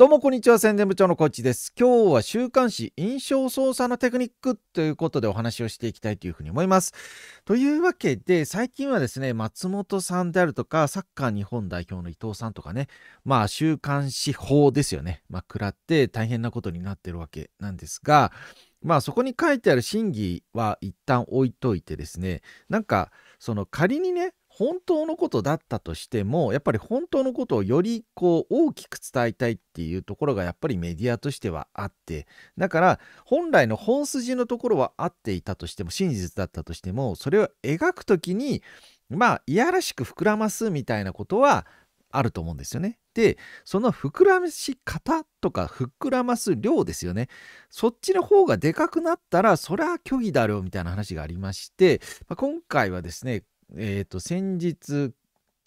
どうもこんにちは宣伝部長のコーチです今日は週刊誌印象操作のテクニックということでお話をしていきたいというふうに思いますというわけで最近はですね松本さんであるとかサッカー日本代表の伊藤さんとかねまあ週刊誌法ですよねまあ食らって大変なことになってるわけなんですがまあそこに書いてある審議は一旦置いといてですねなんかその仮にね本当のことだったとしてもやっぱり本当のことをよりこう大きく伝えたいっていうところがやっぱりメディアとしてはあってだから本来の本筋のところは合っていたとしても真実だったとしてもそれを描く時にまあいやらしく膨らますみたいなことはあると思うんですよね。でその膨らまし方とか膨らます量ですよねそっちの方がでかくなったらそりゃ虚偽だろうみたいな話がありまして、まあ、今回はですねえー、と、先日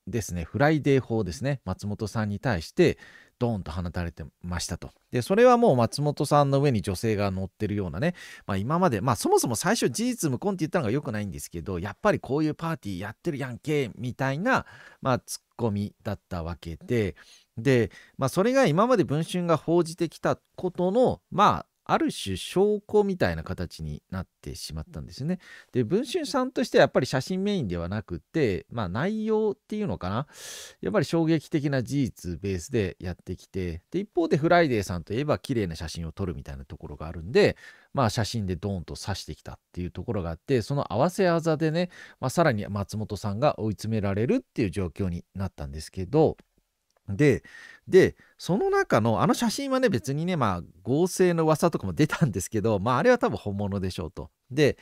ですね、フライデー法ですね、松本さんに対して、ドーンと放たれてましたと。で、それはもう松本さんの上に女性が乗ってるようなね、まあ今まで、まあそもそも最初事実無根って言ったのが良くないんですけど、やっぱりこういうパーティーやってるやんけ、みたいな、まあツッコミだったわけで、で、まあそれが今まで文春が報じてきたことの、まあある種証拠みたいな形になってしまったんですね。で文春さんとしてはやっぱり写真メインではなくて、まあ、内容っていうのかなやっぱり衝撃的な事実ベースでやってきてで一方でフライデーさんといえば綺麗な写真を撮るみたいなところがあるんで、まあ、写真でドーンと刺してきたっていうところがあってその合わせ技でね、まあ、さらに松本さんが追い詰められるっていう状況になったんですけど。で、で、その中の、あの写真はね、別にね、まあ、合成の噂とかも出たんですけど、まあ、あれは多分本物でしょうと。で、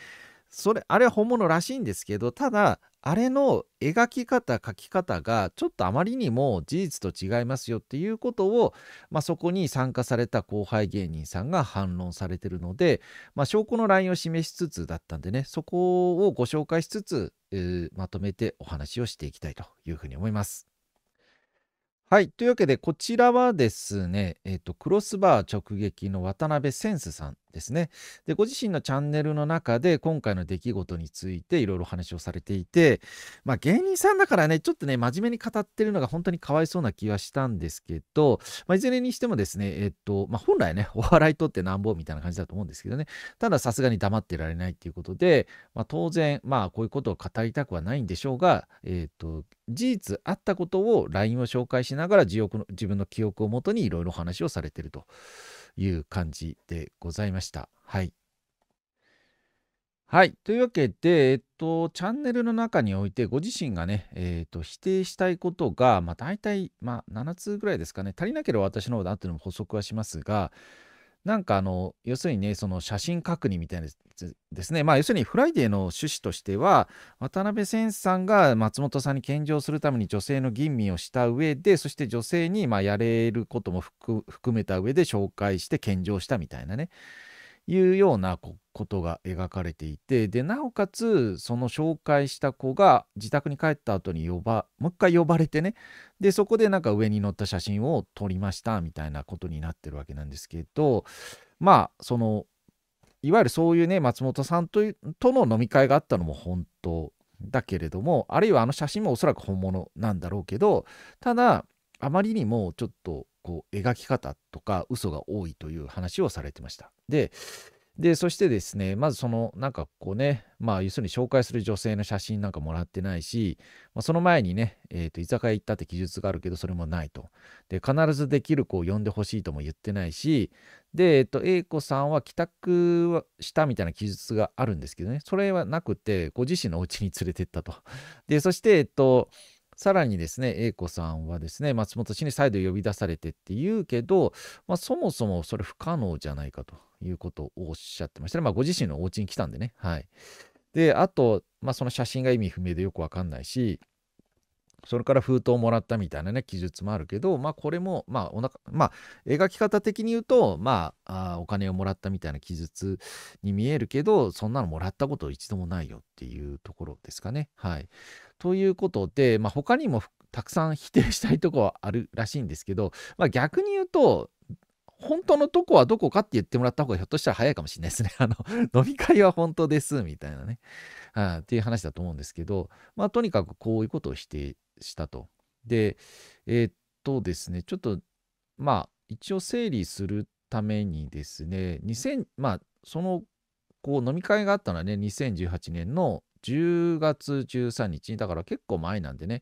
それ、あれは本物らしいんですけど、ただ、あれの描き方、描き方が、ちょっとあまりにも事実と違いますよっていうことを、まあ、そこに参加された後輩芸人さんが反論されてるので、まあ、証拠のラインを示しつつだったんでね、そこをご紹介しつつ、えー、まとめてお話をしていきたいというふうに思います。はい。というわけで、こちらはですね、えっ、と、クロスバー直撃の渡辺センスさんですね。で、ご自身のチャンネルの中で今回の出来事についていろいろ話をされていて、まあ芸人さんだからね、ちょっとね、真面目に語ってるのが本当にかわいそうな気はしたんですけど、まあいずれにしてもですね、えっと、まあ本来ね、お笑いとってなんぼみたいな感じだと思うんですけどね、たださすがに黙ってられないっていうことで、まあ当然、まあこういうことを語りたくはないんでしょうが、えっと、事実あったことを LINE を紹介しながら自分の記憶をもとにいろいろ話をされてると。いう感じでございました。はい。はい。というわけで、えっと、チャンネルの中において、ご自身がね、えっと、否定したいことが、まあ、大体、まあ、7つぐらいですかね。足りなければ私の方でての補足はしますが、なんかあの要するにねその写真確認みたいなですねまあ要するにフライデーの趣旨としては渡辺先さんが松本さんに献上するために女性の吟味をした上でそして女性にまあやれることも含めた上で紹介して献上したみたいなねいうようなことが描かれていてでなおかつその紹介した子が自宅に帰った後に呼ばもう一回呼ばれてねでそこでなんか上に載った写真を撮りましたみたいなことになってるわけなんですけどまあそのいわゆるそういうね松本さんととの飲み会があったのも本当だけれどもあるいはあの写真もおそらく本物なんだろうけどただあまりにもちょっとこう描き方とか嘘が多いという話をされてました。で、で、そしてですね、まずその、なんかこうね、まあ、要するに紹介する女性の写真なんかもらってないし、まあ、その前にね、えっ、ー、と、居酒屋行ったって記述があるけど、それもないと。で、必ずできる子を呼んでほしいとも言ってないし、で、えっ、ー、と、A 子さんは帰宅はしたみたいな記述があるんですけどね、それはなくて、ご自身のお家に連れてったと。で、そして、えっ、ー、と、さらにですね、A 子さんはですね、松本氏に再度呼び出されてって言うけど、まあ、そもそもそれ不可能じゃないかと。いうことをおっしゃってました。まあ、ご自身のお家に来たんでね。はい。で、あと、まあ、その写真が意味不明でよくわかんないし、それから封筒をもらったみたいなね、記述もあるけど、まあ、これも、まあ、おなまあ、描き方的に言うと、まあ、あお金をもらったみたいな記述に見えるけど、そんなのもらったこと一度もないよっていうところですかね。はい。ということで、まあ、他にもたくさん否定したいとこはあるらしいんですけど、まあ、逆に言うと、本当のとこはどこかって言ってもらった方がひょっとしたら早いかもしれないですね。あの、飲み会は本当です、みたいなね。あっていう話だと思うんですけど、まあ、とにかくこういうことを否定したと。で、えー、っとですね、ちょっと、まあ、一応整理するためにですね、2000、まあ、その、こう、飲み会があったのはね、2018年の10月13日、に、だから結構前なんでね、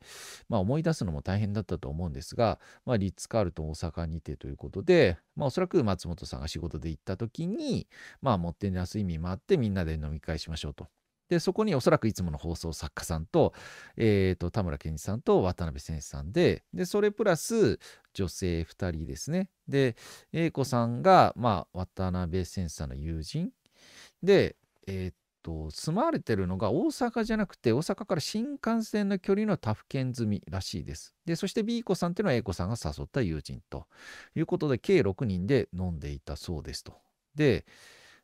まあ、思い出すのも大変だったと思うんですが、まあ、リッツ・カールトン大阪にてということで、まあ、おそらく松本さんが仕事で行った時に、まあ、持ってなす意味もあって、みんなで飲み会しましょうと。で、そこにおそらくいつもの放送作家さんと、えっ、ー、と、田村健二さんと渡辺先生さんで、で、それプラス女性2人ですね。で、英子さんが、まあ、渡辺先生さんの友人で、えっ、ー、と、住まわれてるのが大阪じゃなくて、大阪から新幹線の距離の他府県済みらしいです。で、そして B 子さんっていうのは A 子さんが誘った友人ということで、計6人で飲んでいたそうですと。で、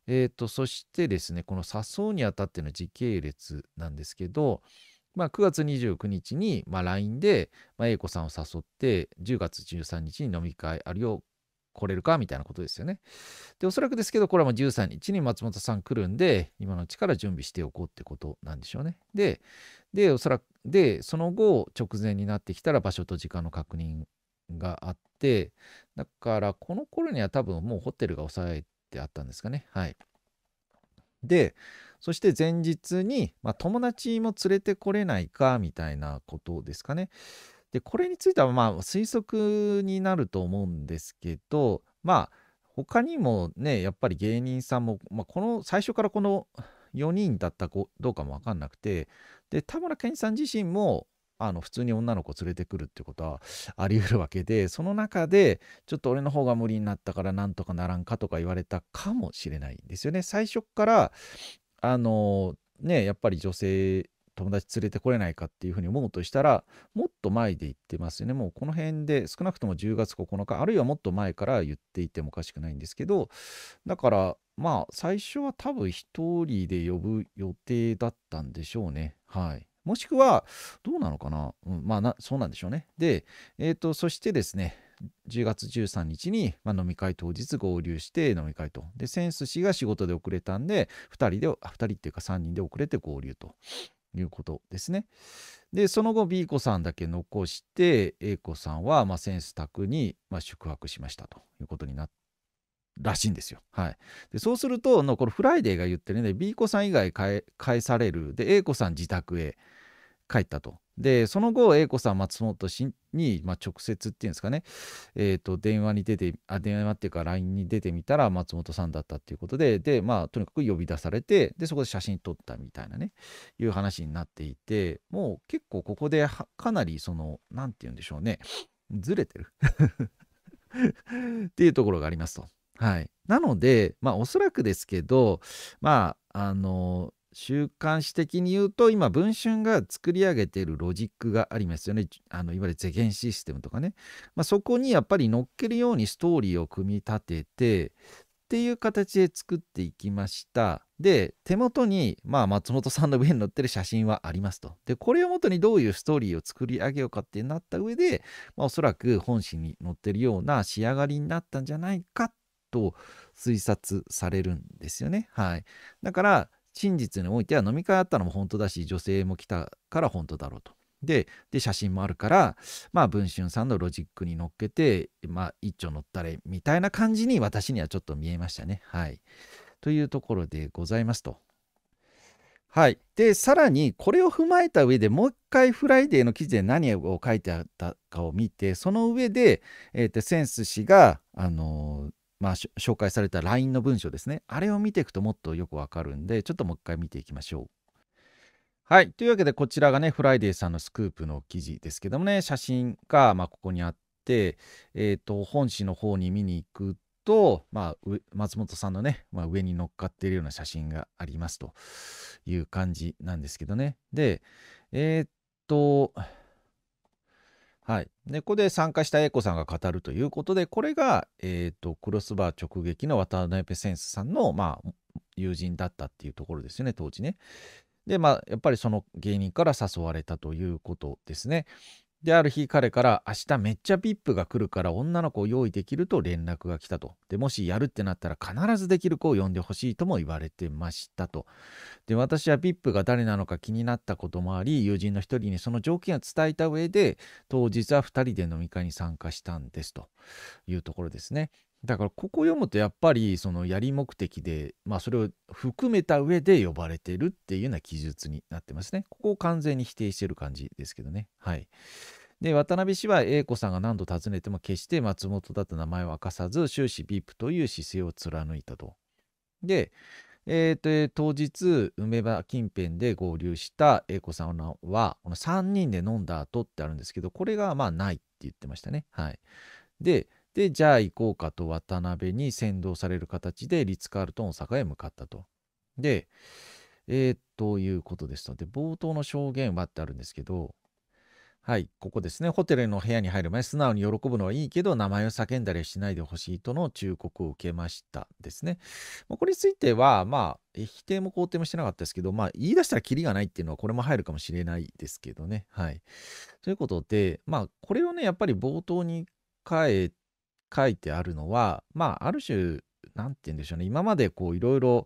えー、と、そしてですね、この誘うにあたっての時系列なんですけど、まあ、9月29日に、まあ、LINE で、まあ、A 子さんを誘って、10月13日に飲み会あるよ、来れるかみたいなことですよね。で、おそらくですけど、これはもう13日に松本さん来るんで、今のうちから準備しておこうってことなんでしょうね。で、で、おそらく、で、その後、直前になってきたら場所と時間の確認があって、だから、この頃には多分もうホテルが抑えてあったんですかね。はい。で、そして前日に、まあ、友達も連れてこれないかみたいなことですかね。でこれについてはまあ推測になると思うんですけどまあ他にもねやっぱり芸人さんも、まあ、この最初からこの4人だったかどうかも分かんなくてで田村健さん自身もあの普通に女の子連れてくるってことはあり得るわけでその中でちょっと俺の方が無理になったからなんとかならんかとか言われたかもしれないんですよね。最初からあのねやっぱり女性友達連れてこれないかっていうふうに思うとしたら、もっと前で言ってますよね。もうこの辺で少なくとも10月9日、あるいはもっと前から言っていてもおかしくないんですけど、だからまあ最初は多分1人で呼ぶ予定だったんでしょうね。はい。もしくは、どうなのかな、うん、まあな、そうなんでしょうね。で、えっ、ー、と、そしてですね、10月13日に、まあ、飲み会当日合流して飲み会と。で、センス氏が仕事で遅れたんで、2人で、2人っていうか3人で遅れて合流と。いうことですね。で、その後 B 子さんだけ残して A 子さんはまあセンス宅にま宿泊しましたということにならしいんですよ。はい、でそうするとのこのフライデーが言ってるね B 子さん以外返されるで A 子さん自宅へ帰ったと。でその後 A 子さん松本氏に、まあ、直接っていうんですかね、えー、と電話に出てあ電話っていうか LINE に出てみたら松本さんだったっていうことででまあとにかく呼び出されてでそこで写真撮ったみたいなねいう話になっていてもう結構ここでかなりその何て言うんでしょうねずれてる っていうところがありますと。はい、なのでまあおそらくですけどまああの週刊誌的に言うと今文春が作り上げているロジックがありますよねあのいわゆる世間システムとかね、まあ、そこにやっぱり乗っけるようにストーリーを組み立ててっていう形で作っていきましたで手元に、まあ、松本さんの上に載ってる写真はありますとでこれをもとにどういうストーリーを作り上げようかってなった上で、まあ、おそらく本誌に載ってるような仕上がりになったんじゃないかと推察されるんですよね。はい、だから真実においては飲み会あったのも本当だし女性も来たから本当だろうと。で写真もあるからまあ文春さんのロジックに乗っけてまあ一丁乗ったれみたいな感じに私にはちょっと見えましたね。はい。というところでございますと。はい。で、さらに、これを踏まえた上でもう一回フライデーの記事で何を書いてあったかを見て、その上で、えー、とセンス氏が、あのーまあ、紹介された LINE の文章ですね。あれを見ていくともっとよくわかるんで、ちょっともう一回見ていきましょう。はい。というわけで、こちらがね、フライデーさんのスクープの記事ですけどもね、写真が、まあ、ここにあって、えっ、ー、と、本誌の方に見に行くと、まあ、松本さんのね、まあ、上に乗っかっているような写真がありますという感じなんですけどね。で、えっ、と、はい、でここで参加した A 子さんが語るということでこれが、えーとクロスバー直撃の渡辺センスさんの、まあ、友人だったっていうところですよね当時ね。でまあやっぱりその芸人から誘われたということですね。で、ある日彼から明日めっちゃ VIP が来るから女の子を用意できると連絡が来たと。で、もしやるってなったら必ずできる子を呼んでほしいとも言われてましたと。で、私は VIP が誰なのか気になったこともあり、友人の一人にその条件を伝えた上で、当日は2人で飲み会に参加したんですというところですね。だからここ読むとやっぱりそのやり目的で、まあ、それを含めた上で呼ばれてるっていうような記述になってますね。ここを完全に否定してる感じですけどね。はい。で渡辺氏は A 子さんが何度訪ねても決して松本だと名前を明かさず終始ビップという姿勢を貫いたと。で、えー、当日梅場近辺で合流した A 子さんはこの3人で飲んだ後ってあるんですけどこれがまあないって言ってましたね。はい、ででじゃあ行こうかと渡辺に先導される形でリッツ・カールトン大阪へ向かったと。で、えー、ということですので、冒頭の証言はってあるんですけど、はい、ここですね。ホテルの部屋に入る前、素直に喜ぶのはいいけど、名前を叫んだりしないでほしいとの忠告を受けましたですね。まこれについては、まあ、否定も肯定もしてなかったですけど、まあ、言い出したらキリがないっていうのは、これも入るかもしれないですけどね。はい。ということで、まあ、これをね、やっぱり冒頭に変え書いてあるのは、まあ、ある種、何て言うんでしょうね、今までこう、いろいろ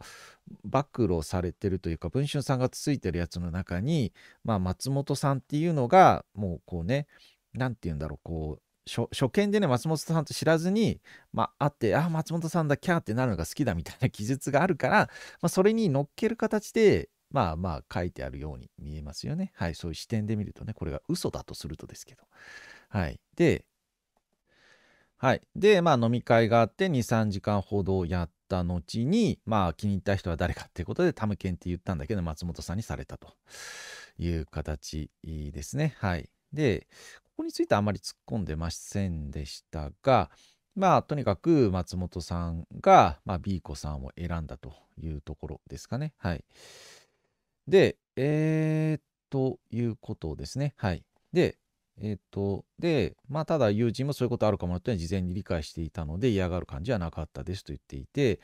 暴露されてるというか、文春さんがついてるやつの中に、まあ、松本さんっていうのが、もうこうね、何て言うんだろう、こう、初見でね松本さんと知らずに、まあ、会って「あ松本さんだキャー」ってなるのが好きだみたいな記述があるから、まあ、それに乗っける形でまあまあ書いてあるように見えますよね。はいそういう視点で見るとねこれが嘘だとするとですけど。はいではい、で、まあ、飲み会があって23時間ほどやった後に、まあ、気に入った人は誰かっていうことでタムケンって言ったんだけど松本さんにされたという形ですね。はい、でここについてあまり突っ込んでませんでしたが、まあ、とにかく松本さんが、まあ、B 子さんを選んだというところですかね。はい、で、えー、ということですね。はい、でえっ、と、で、まあ、ただ友人もそういうことあるかもというのは事前に理解していたので嫌がる感じはなかったですと言っていて、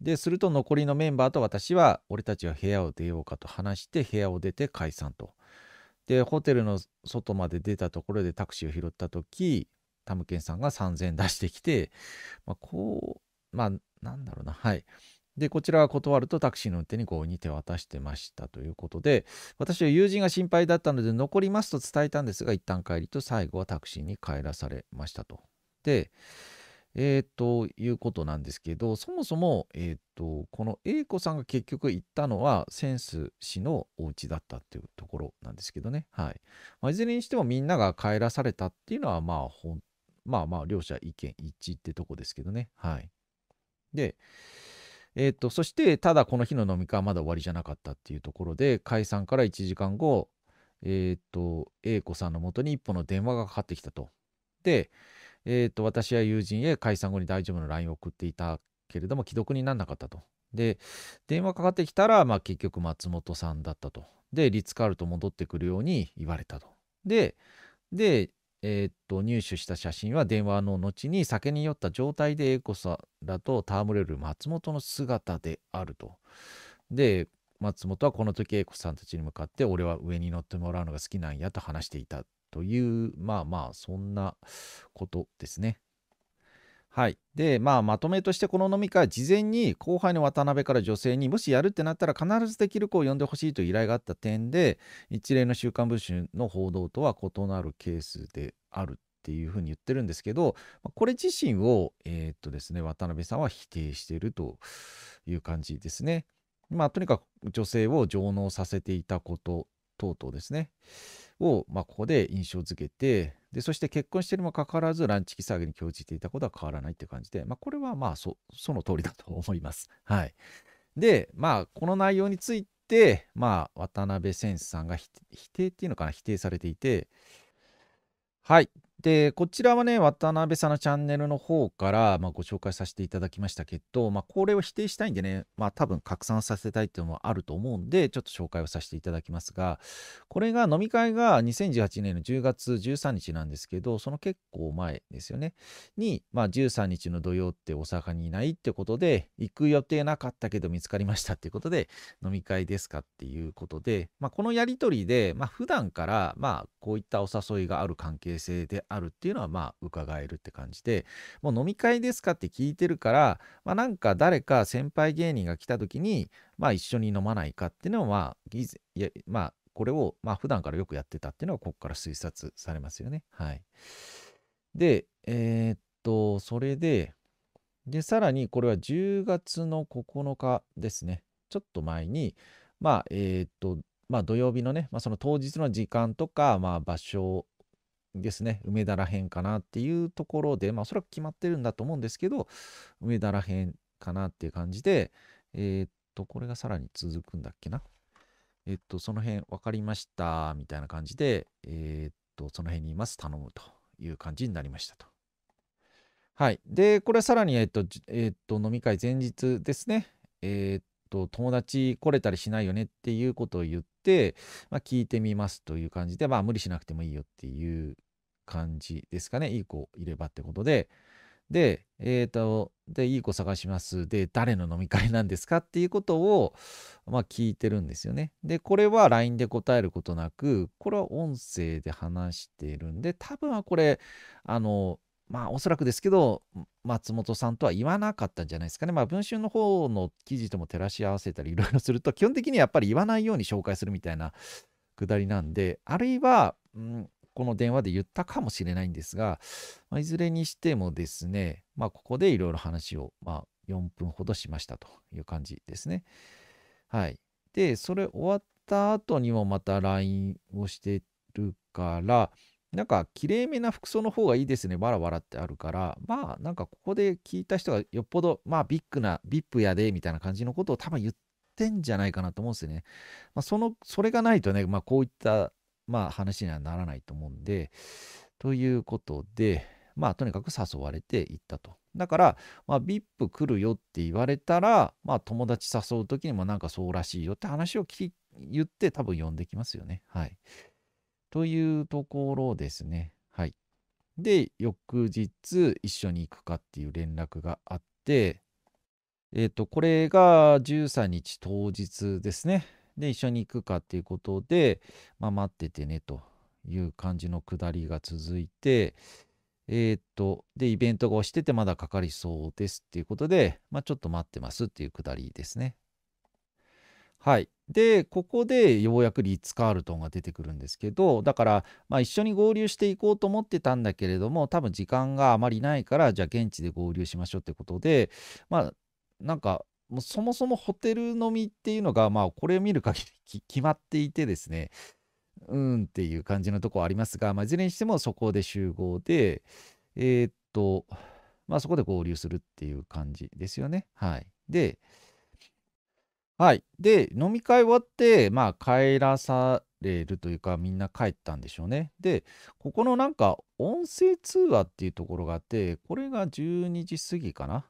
で、すると残りのメンバーと私は、俺たちは部屋を出ようかと話して部屋を出て解散と。で、ホテルの外まで出たところでタクシーを拾った時、タムケンさんが3000出してきて、まあ、こう、まあ、なんだろうな、はい。で、こちらは断るとタクシーの運転に合意に手渡してましたということで、私は友人が心配だったので残りますと伝えたんですが、一旦帰りと最後はタクシーに帰らされましたと。で、えー、ということなんですけど、そもそも、えー、とこの A 子さんが結局行ったのはセンス氏のお家だったっていうところなんですけどね。はいまあ、いずれにしてもみんなが帰らされたっていうのは、まあほん、まあまあ両者意見一致ってとこですけどね。はい。で、えーと、そしてただこの日の飲み会はまだ終わりじゃなかったっていうところで解散から1時間後、えっ、ー、と A 子さんのもとに一本の電話がかかってきたと。で、えっ、ー、と私や友人へ解散後に大丈夫の LINE を送っていたけれども既読にならなかったと。で電話かかってきたら、まあ、結局松本さんだったと。でリッツ・カールと戻ってくるように言われたと。ででえー、っと入手した写真は電話の後に酒に酔った状態で A 子さんらと戯れる松本の姿であると。で松本はこの時 A 子さんたちに向かって俺は上に乗ってもらうのが好きなんやと話していたというまあまあそんなことですね。はい。で、まあ、まとめとしてこの飲み会、事前に後輩の渡辺から女性に、もしやるってなったら必ずできる子を呼んでほしいと依頼があった点で、一連の週刊文春の報道とは異なるケースであるっていうふうに言ってるんですけど、これ自身を、えー、っとですね、渡辺さんは否定しているという感じですね。まあ、とにかく女性を上納させていたこと等々ですね。を、まあ、ここで印象づけてでそして結婚してるにもかかわらずランチキ騒ぎに興じていたことは変わらないっていう感じで、まあ、これはまあそその通りだと思います。はい、でまあこの内容について、まあ、渡辺先生さんが否定っていうのかな否定されていてはいでこちらはね渡辺さんのチャンネルの方から、まあ、ご紹介させていただきましたけど、まあ、これを否定したいんでね、まあ、多分拡散させたいっていうのもあると思うんでちょっと紹介をさせていただきますがこれが飲み会が2018年の10月13日なんですけどその結構前ですよねに、まあ、13日の土曜って大阪にいないってことで行く予定なかったけど見つかりましたっていうことで飲み会ですかっていうことで、まあ、このやり取りで、まあ、普段からまあこういったお誘いがある関係性であるっていうのはまあ伺えるって感じでもう飲み会ですかって聞いてるから、まあ、なんか誰か先輩芸人が来た時に、まあ、一緒に飲まないかっていうのは、まあ、いやまあこれをまあ普段からよくやってたっていうのはここから推察されますよね。はい、でえー、っとそれででさらにこれは10月の9日ですねちょっと前にまあえー、っとまあ、土曜日のね、まあ、その当日の時間とか、まあ、場所ですね、梅田らへんかなっていうところで、まあ、おそらく決まってるんだと思うんですけど、梅田らへんかなっていう感じで、えー、っと、これがさらに続くんだっけな。えー、っと、その辺分かりました、みたいな感じで、えー、っと、その辺にいます、頼むという感じになりましたと。はい。で、これはさらに、えっと、えっと、飲み会前日ですね。えっと、友達来れたりしないよねっていうことを言って、、まあ、聞いてみますという感じで、まあ、無理しなくてもいいよっていう感じですかね。いい子いればってことで。で、えっ、ー、と、で、いい子探します。で、誰の飲み会なんですかっていうことを、まあ、聞いてるんですよね。で、これは LINE で答えることなく、これは音声で話してるんで、多分はこれ、あの、まあおそらくですけど松本さんとは言わなかったんじゃないですかね。まあ文春の方の記事とも照らし合わせたりいろいろすると基本的にやっぱり言わないように紹介するみたいなくだりなんであるいは、うん、この電話で言ったかもしれないんですが、まあ、いずれにしてもですね、まあ、ここでいろいろ話を、まあ、4分ほどしましたという感じですね。はい。で、それ終わった後にもまた LINE をしてるから、なんか、きれいめな服装の方がいいですね、バラバラってあるから、まあ、なんか、ここで聞いた人がよっぽど、まあ、ビッグな、ビップやで、みたいな感じのことを多分言ってんじゃないかなと思うんですよね。まあ、その、それがないとね、まあ、こういった、まあ、話にはならないと思うんで、ということで、まあ、とにかく誘われていったと。だから、まあ、VIP 来るよって言われたら、まあ、友達誘う時にもなんかそうらしいよって話を言って多分呼んできますよね。はい。というところですね。はい。で、翌日一緒に行くかっていう連絡があって、えっ、ー、と、これが13日当日ですね。で、一緒に行くかっていうことで、まあ、待っててねという感じの下りが続いて、えっ、と、で、イベントが押しててまだかかりそうですっていうことで、まあ、ちょっと待ってますっていう下りですね。はい、でここでようやくリッツ・カールトンが出てくるんですけどだから、まあ、一緒に合流していこうと思ってたんだけれども多分時間があまりないからじゃあ現地で合流しましょうってことでまあなんかもうそもそもホテル飲みっていうのが、まあ、これを見る限り決まっていてですねうんっていう感じのとこありますが、まあ、いずれにしてもそこで集合でえー、っとまあそこで合流するっていう感じですよねはいではい。で、飲み会終わって、まあ、帰らされるというか、みんな帰ったんでしょうね。で、ここのなんか、音声通話っていうところがあって、これが12時過ぎかなっ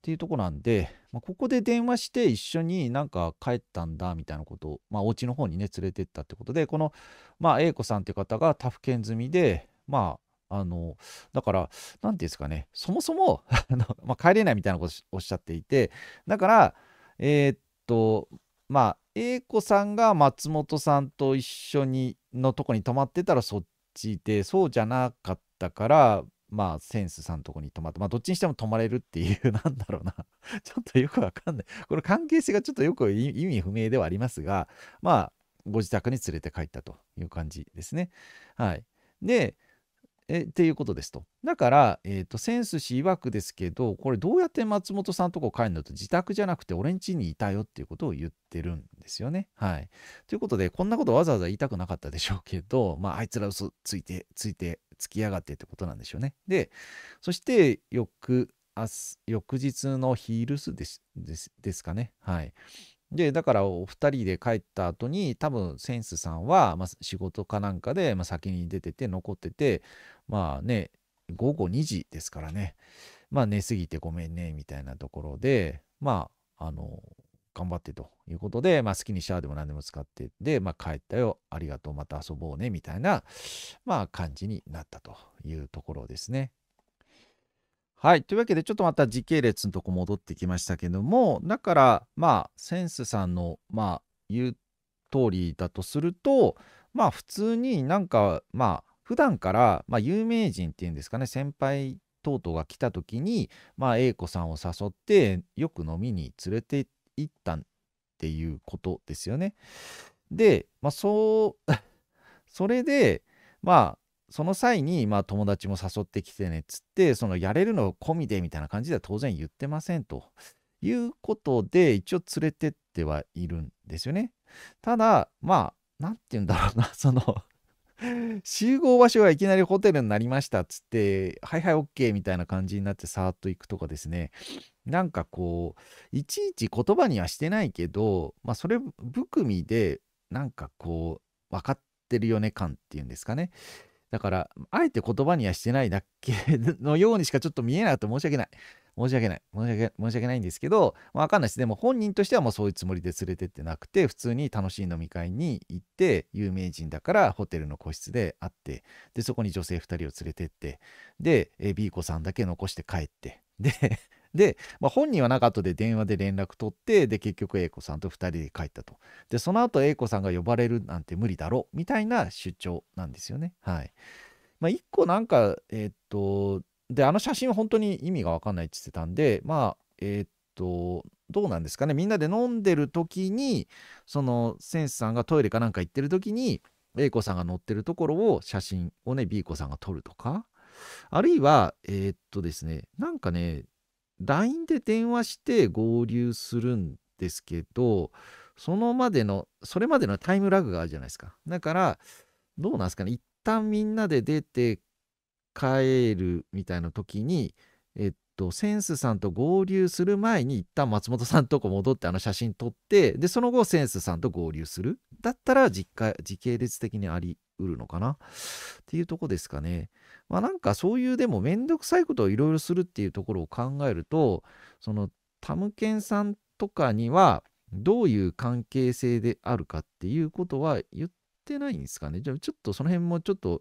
ていうとこなんで、まあ、ここで電話して一緒になんか帰ったんだみたいなことを、まあ、お家の方にね、連れてったってことで、この、まあ、A 子さんっていう方が他府県済みで、まあ、あのだから、何ていうんですかね、そもそも ま帰れないみたいなことをおっしゃっていて、だから、えー、とまあ A 子さんが松本さんと一緒にのとこに泊まってたらそっちでそうじゃなかったからまあセンスさんとこに泊まってまあどっちにしても泊まれるっていうなんだろうな ちょっとよくわかんないこの関係性がちょっとよく意味不明ではありますがまあご自宅に連れて帰ったという感じですねはいでえっていうことですと。だから、えーと、センス氏曰くですけど、これどうやって松本さんとこ帰るのと自宅じゃなくて俺ん家にいたよっていうことを言ってるんですよね。はい。ということで、こんなことわざわざ言いたくなかったでしょうけど、まあ、あいつら嘘ついて、ついて、つきやがってってことなんでしょうね。で、そして翌、翌日のヒールスですですですかね。はい。で、だからお二人で帰った後に、多分センスさんは、まあ、仕事かなんかで、まあ、先に出てて残ってて、まあね、午後2時ですからね、まあ寝すぎてごめんね、みたいなところで、まあ、あの、頑張ってということで、まあ、好きにシャワーでも何でも使って、で、まあ、帰ったよ、ありがとう、また遊ぼうね、みたいな、まあ、感じになったというところですね。はい。というわけで、ちょっとまた時系列のとこ戻ってきましたけども、だから、まあ、センスさんの、まあ、言う通りだとすると、まあ、普通になんか、まあ、普段から、まあ、有名人っていうんですかね、先輩等々が来た時に、まあ、A 子さんを誘って、よく飲みに連れて行ったっていうことですよね。で、まあ、そう、それで、まあ、その際に、まあ、友達も誘ってきてねっつって、そのやれるの込みでみたいな感じでは当然言ってませんということで、一応連れてってはいるんですよね。ただ、まあ、何て言うんだろうな、その集合場所がいきなりホテルになりましたっつって、はいはい OK みたいな感じになってさーっと行くとかですね、なんかこう、いちいち言葉にはしてないけど、まあそれ含みで、なんかこう、分かってるよね感っていうんですかね。だから、あえて言葉にはしてないだけ のようにしかちょっと見えなくて申し訳ない。申し訳ない。申し訳申し訳ないんですけど、まあ、わかんないです。でも本人としてはもうそういうつもりで連れてってなくて、普通に楽しい飲み会に行って、有名人だからホテルの個室で会って、で、そこに女性2人を連れてって、で、え B 子さんだけ残して帰って、でで、まあ、本人はなかったで電話で連絡取ってで結局 A 子さんと2人で帰ったとでその後 A 子さんが呼ばれるなんて無理だろみたいな主張なんですよねはい、まあ、1個なんかえー、っとであの写真は本当に意味が分かんないって言ってたんでまあえー、っとどうなんですかねみんなで飲んでる時にそのセンスさんがトイレかなんか行ってる時に A 子さんが乗ってるところを写真をね B 子さんが撮るとかあるいはえー、っとですねなんかね LINE で電話して合流するんですけど、そのまでの、それまでのタイムラグがあるじゃないですか。だから、どうなんですかね、一旦みんなで出て帰るみたいな時に、えっと、センスさんと合流する前に一旦松本さんとこ戻ってあの写真撮ってでその後センスさんと合流するだったら時系列的にありうるのかなっていうとこですかね。まあなんかそういうでもめんどくさいことをいろいろするっていうところを考えるとそのタムケンさんとかにはどういう関係性であるかっていうことは言っってないんですかね。じゃあちょっとその辺もちょっと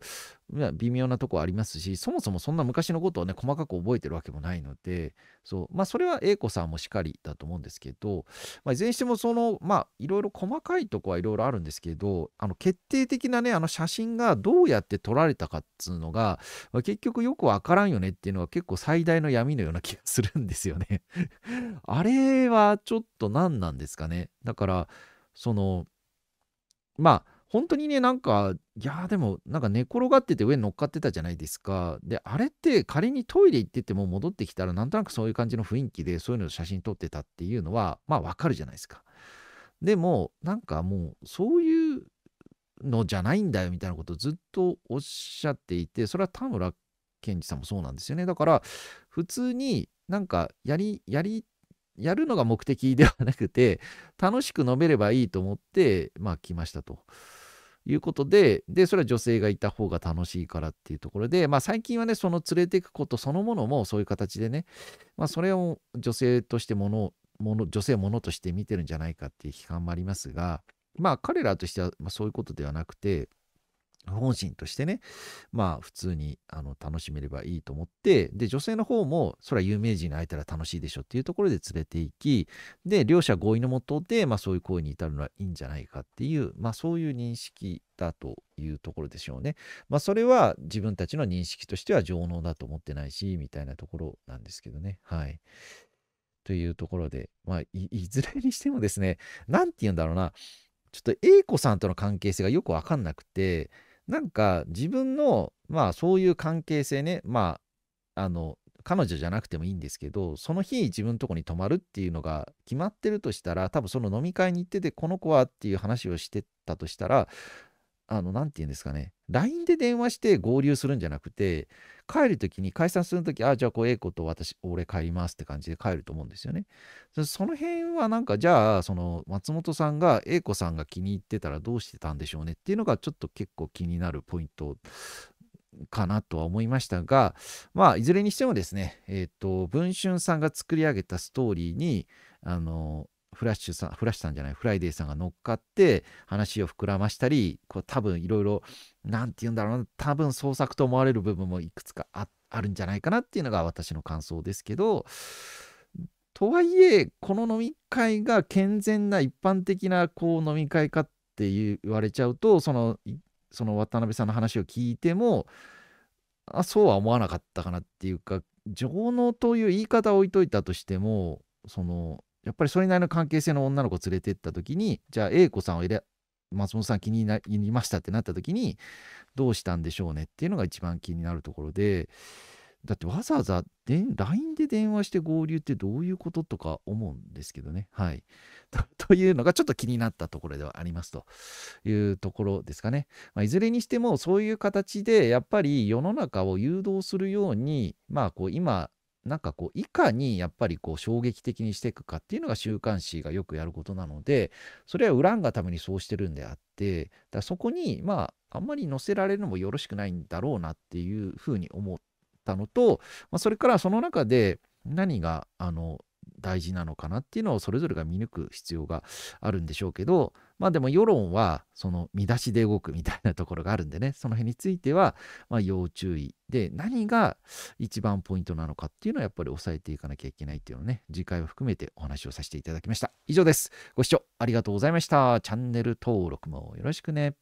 微妙なとこありますし、そもそもそんな昔のことをね、細かく覚えてるわけもないので、そう、まあそれは A 子さんもしかりだと思うんですけど、まあ、いずれにしてもその、まあいろいろ細かいとこはいろいろあるんですけど、あの決定的なね、あの写真がどうやって撮られたかっつうのが、まあ、結局よくわからんよねっていうのは結構最大の闇のような気がするんですよね あれはちょっと何なんですかね。だから、その、まあ本当にね、なんか、いやでも、なんか寝転がってて上に乗っかってたじゃないですか。で、あれって仮にトイレ行ってても戻ってきたら、なんとなくそういう感じの雰囲気で、そういうのを写真撮ってたっていうのは、まあわかるじゃないですか。でも、なんかもう、そういうのじゃないんだよみたいなことをずっとおっしゃっていて、それは田村健二さんもそうなんですよね。だから、普通になんかやり、やりやるのが目的ではなくて、楽しく飲めればいいと思って、まあ来ましたと。いうことで、で、それは女性がいた方が楽しいからっていうところで、まあ最近はね、その連れていくことそのものもそういう形でね、まあそれを女性としてもの、もの女性ものとして見てるんじゃないかっていう批判もありますが、まあ彼らとしてはそういうことではなくて、本心としてね、まあ普通にあの楽しめればいいと思って、で、女性の方も、それは有名人に会えたら楽しいでしょっていうところで連れて行き、で、両者合意のもとで、まあそういう行為に至るのはいいんじゃないかっていう、まあそういう認識だというところでしょうね。まあそれは自分たちの認識としては上納だと思ってないし、みたいなところなんですけどね。はい。というところで、まあいいずれにしてもですね、なんて言うんだろうな、ちょっと A 子さんとの関係性がよくわかんなくて、なんか自分のまあそういう関係性ねまああの彼女じゃなくてもいいんですけどその日自分のとこに泊まるっていうのが決まってるとしたら多分その飲み会に行っててこの子はっていう話をしてたとしたらあの、なんて言うんですかね、LINE で電話して合流するんじゃなくて、帰るときに、解散するとき、あ、じゃあ、こう、A 子と私、俺帰りますって感じで帰ると思うんですよね。その辺は、なんか、じゃあ、その、松本さんが、A 子さんが気に入ってたらどうしてたんでしょうねっていうのが、ちょっと結構気になるポイントかなとは思いましたが、まあ、いずれにしてもですね、えっ、ー、と、文春さんが作り上げたストーリーに、あの、フラッシュさん、フラッシュさんじゃない、フライデーさんが乗っかって話を膨らましたり、こう多分いろいろ、何て言うんだろうな、多分創作と思われる部分もいくつかああるんじゃないかなっていうのが私の感想ですけど、とはいえ、この飲み会が健全な一般的なこう飲み会かって言われちゃうと、その、その渡辺さんの話を聞いても、あそうは思わなかったかなっていうか、情能という言い方を置いといたとしても、そのやっぱりそれなりの関係性の女の子連れてった時にじゃあ A 子さんを松本さん気になりましたってなった時にどうしたんでしょうねっていうのが一番気になるところでだってわざわざ LINE で電話して合流ってどういうこととか思うんですけどね。はい。というのがちょっと気になったところではありますというところですかね。まあ、いずれにしてもそういう形でやっぱり世の中を誘導するように、まあこう今なんかこういかにやっぱりこう衝撃的にしていくかっていうのが週刊誌がよくやることなのでそれは恨んがためにそうしてるんであってだそこにまああんまり載せられるのもよろしくないんだろうなっていうふうに思ったのと、まあ、それからその中で何があの大事なのかなっていうのをそれぞれが見抜く必要があるんでしょうけどまあでも世論はその見出しで動くみたいなところがあるんでねその辺についてはま要注意で何が一番ポイントなのかっていうのはやっぱり押さえていかなきゃいけないっていうのをね次回を含めてお話をさせていただきました以上ですご視聴ありがとうございましたチャンネル登録もよろしくね